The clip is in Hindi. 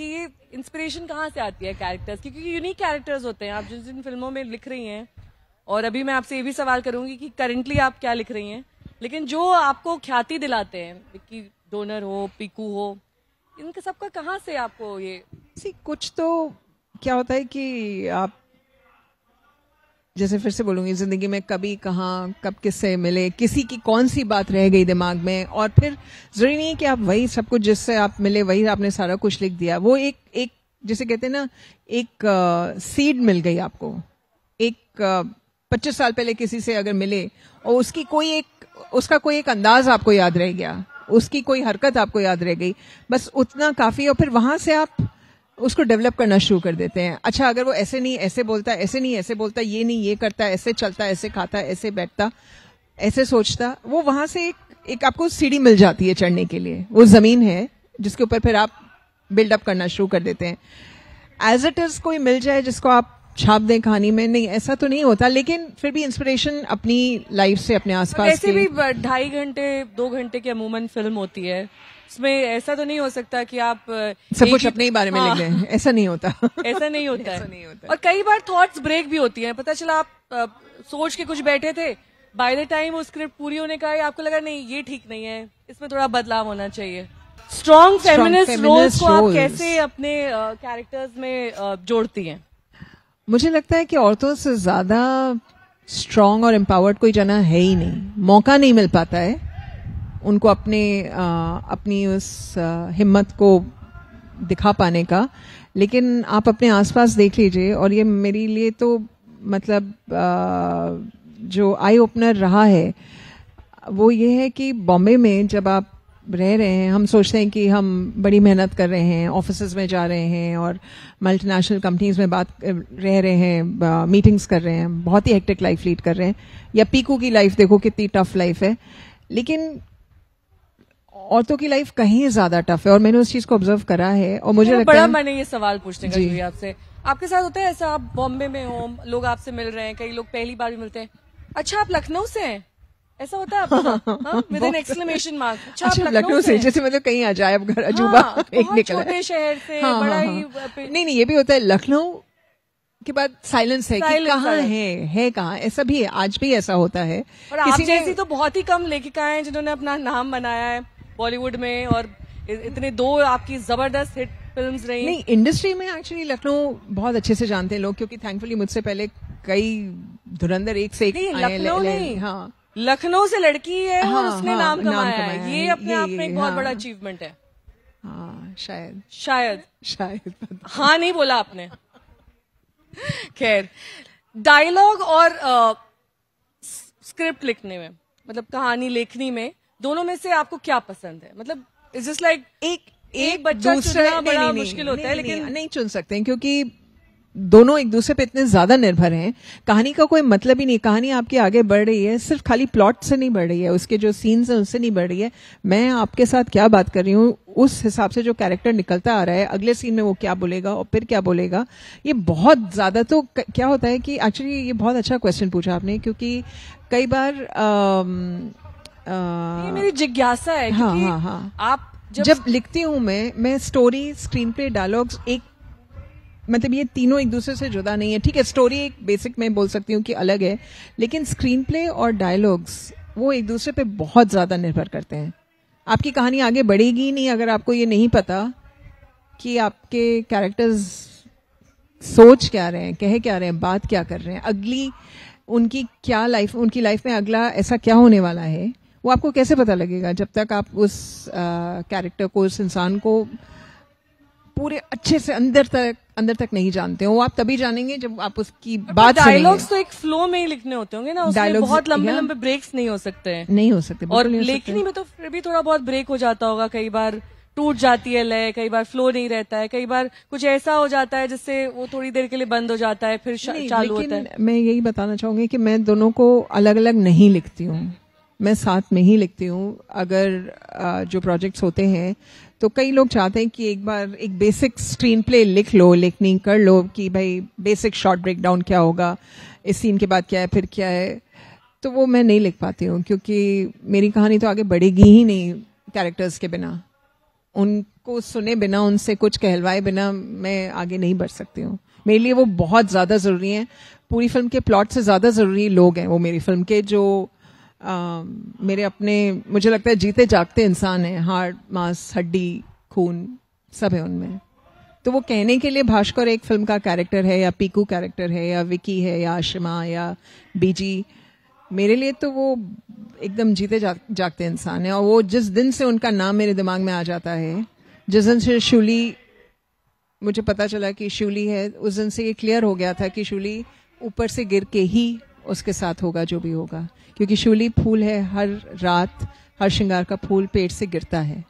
कि ये इंस्पिरेशन कहाँ से आती है कैरेक्टर्स क्योंकि यूनिक कैरेक्टर्स होते हैं आप जिन जिन फिल्मों में लिख रही हैं और अभी मैं आपसे ये भी सवाल करूंगी कि करंटली आप क्या लिख रही हैं लेकिन जो आपको ख्याति दिलाते हैं कि डोनर हो पिकू हो इनके सबका कहाँ से आपको ये सी कुछ तो क्या होता है कि आप जैसे फिर से बोलूंगी ज़िंदगी में कभी कहाँ कब किससे मिले किसी की कौन सी बात रह गई दिमाग में और फिर ज़रूरी नहीं है कि आप वही सब कुछ जिससे आप मिले वही आपने सारा कुछ लिख दिया वो एक एक जैसे कहते हैं ना एक सीड मिल गई आपको एक पच्चीस साल पहले किसी से अगर मिले और उसकी कोई एक उसका कोई एक अंदाज आपको याद रह गया उसकी कोई हरकत आपको याद रह गई बस उतना काफ़ी और फिर वहां से आप उसको डेवलप करना शुरू कर देते हैं अच्छा अगर वो ऐसे नहीं ऐसे बोलता ऐसे नहीं ऐसे बोलता ये नहीं ये करता ऐसे चलता ऐसे खाता ऐसे बैठता ऐसे सोचता वो वहां से एक, एक आपको सीढ़ी मिल जाती है चढ़ने के लिए वो जमीन है जिसके ऊपर फिर आप बिल्डअप करना शुरू कर देते हैं एज इट इज कोई मिल जाए जिसको आप छाप दें कहानी में नहीं ऐसा तो नहीं होता लेकिन फिर भी इंस्पिरेशन अपनी लाइफ से अपने आसपास वैसे भी ढाई घंटे दो घंटे की अमूमन फिल्म होती है इसमें ऐसा तो नहीं हो सकता कि आप सब कुछ अपने ही बारे में हाँ, लिख लें ऐसा नहीं होता ऐसा नहीं होता ऐसा नहीं होता और कई बार थॉट्स ब्रेक भी होती है पता चला आप आ, सोच के कुछ बैठे थे बाय द टाइम वो स्क्रिप्ट पूरी होने का है आपको लगा नहीं ये ठीक नहीं है इसमें थोड़ा बदलाव होना चाहिए स्ट्रॉन्ग फेमिनिस्ट रोल्स को आप कैसे अपने कैरेक्टर्स में जोड़ती हैं मुझे लगता है कि औरतों से ज्यादा स्ट्रांग और एम्पावर्ड कोई जना है ही नहीं मौका नहीं मिल पाता है उनको अपने आ, अपनी उस हिम्मत को दिखा पाने का लेकिन आप अपने आसपास देख लीजिए और ये मेरे लिए तो मतलब आ, जो आई ओपनर रहा है वो ये है कि बॉम्बे में जब आप रह रहे हैं हम सोचते हैं कि हम बड़ी मेहनत कर रहे हैं ऑफिस में जा रहे हैं और मल्टीनेशनल कंपनीज में बात रह रहे हैं मीटिंग्स कर रहे हैं बहुत ही हेक्टिक लाइफ लीड कर रहे हैं या पीकू की लाइफ देखो कितनी टफ लाइफ है लेकिन औरतों की लाइफ कहीं ज्यादा टफ है और मैंने उस चीज को ऑब्जर्व करा है और मुझे लगता बड़ा है, मैंने ये सवाल पूछने का आपसे आपके साथ होता है ऐसा आप बॉम्बे में हो लोग आपसे मिल रहे हैं कई लोग पहली बार भी मिलते हैं अच्छा आप लखनऊ से हैं ऐसा होता है विद एन एक्सक्लेमेशन मार्क अच्छा, लखनऊ से जैसे मतलब कहीं आ जाए घर हाँ, अजूबा एक निकला शहर से हाँ, हाँ, बड़ा हाँ, ही नहीं नहीं ये भी होता है लखनऊ के बाद साइलेंस है कि कहाँ है है कहाँ ऐसा भी है आज भी ऐसा होता है और किसी आप जैसी तो बहुत ही कम लेखिकाएं जिन्होंने अपना नाम बनाया है बॉलीवुड में और इतने दो आपकी जबरदस्त हिट फिल्म रही नहीं इंडस्ट्री में एक्चुअली लखनऊ बहुत अच्छे से जानते हैं लोग क्योंकि थैंकफुली मुझसे पहले कई धुरंधर एक से एक लखनऊ नहीं हाँ लखनऊ से लड़की है हाँ, और उसने हाँ, नाम कमाया नाम है ये अपने आप में एक बहुत बड़ा अचीवमेंट हाँ। है हाँ शायद शायद शायद हाँ नहीं बोला आपने खैर डायलॉग और स्क्रिप्ट लिखने में मतलब कहानी लेखनी में दोनों में से आपको क्या पसंद है मतलब इज जस्ट लाइक एक एक बच्चा चुनना बड़ा मुश्किल होता है लेकिन नहीं चुन सकते क्योंकि दोनों एक दूसरे पे इतने ज्यादा निर्भर हैं कहानी का कोई मतलब ही नहीं कहानी आपकी आगे बढ़ रही है सिर्फ खाली प्लॉट से नहीं बढ़ रही है उसके जो सीन्स हैं उससे नहीं बढ़ रही है मैं आपके साथ क्या बात कर रही हूँ उस हिसाब से जो कैरेक्टर निकलता आ रहा है अगले सीन में वो क्या बोलेगा और फिर क्या बोलेगा ये बहुत ज्यादा तो क्या होता है कि एक्चुअली ये बहुत अच्छा क्वेश्चन पूछा आपने क्योंकि कई बार आ, ये मेरी जिज्ञासा है हाँ, हाँ, हाँ. आप जब, जब लिखती हूँ मैं मैं स्टोरी स्क्रीन प्ले डायलॉग्स एक मतलब ये तीनों एक दूसरे से जुदा नहीं है ठीक है स्टोरी एक बेसिक मैं बोल सकती हूँ कि अलग है लेकिन स्क्रीन प्ले और डायलॉग्स वो एक दूसरे पे बहुत ज़्यादा निर्भर करते हैं आपकी कहानी आगे बढ़ेगी नहीं अगर आपको ये नहीं पता कि आपके कैरेक्टर्स सोच क्या रहे हैं कह क्या रहे हैं बात क्या कर रहे हैं अगली उनकी क्या लाइफ उनकी लाइफ में अगला ऐसा क्या होने वाला है वो आपको कैसे पता लगेगा जब तक आप उस कैरेक्टर को उस इंसान को पूरे अच्छे से अंदर तक अंदर तक नहीं जानते हो आप तभी जानेंगे जब आप उसकी बात डायलॉग्स तो एक फ्लो में ही लिखने होते होंगे ना डायलॉग बहुत लंबे लंबे ब्रेक्स नहीं हो सकते हैं नहीं हो सकते और लेखनी में तो फिर भी थोड़ा बहुत ब्रेक हो जाता होगा कई बार टूट जाती है लय कई बार फ्लो नहीं रहता है कई बार कुछ ऐसा हो जाता है जिससे वो थोड़ी देर के लिए बंद हो जाता है फिर चालू होता है मैं यही बताना चाहूंगी कि मैं दोनों को अलग अलग नहीं लिखती हूँ मैं साथ में ही लिखती हूँ अगर जो प्रोजेक्ट्स होते हैं तो कई लोग चाहते हैं कि एक बार एक बेसिक स्क्रीन प्ले लिख लो लिखनी कर लो कि भाई बेसिक शॉर्ट ब्रेकडाउन क्या होगा इस सीन के बाद क्या है फिर क्या है तो वो मैं नहीं लिख पाती हूँ क्योंकि मेरी कहानी तो आगे बढ़ेगी ही नहीं कैरेक्टर्स के बिना उनको सुने बिना उनसे कुछ कहलवाए बिना मैं आगे नहीं बढ़ सकती हूँ मेरे लिए वो बहुत ज़्यादा ज़रूरी है पूरी फिल्म के प्लॉट से ज़्यादा ज़रूरी लोग हैं वो मेरी फिल्म के जो Um, मेरे अपने मुझे लगता है जीते जागते इंसान हैं हार्ट मांस हड्डी खून सब है उनमें तो वो कहने के लिए भास्कर एक फिल्म का कैरेक्टर है या पीकू कैरेक्टर है या विकी है या आशिमा या बीजी मेरे लिए तो वो एकदम जीते जा, जागते इंसान है और वो जिस दिन से उनका नाम मेरे दिमाग में आ जाता है जिस दिन से शूली मुझे पता चला कि शूली है उस दिन से ये क्लियर हो गया था कि शूली ऊपर से गिर के ही उसके साथ होगा जो भी होगा क्योंकि शूली फूल है हर रात हर श्रृंगार का फूल पेड़ से गिरता है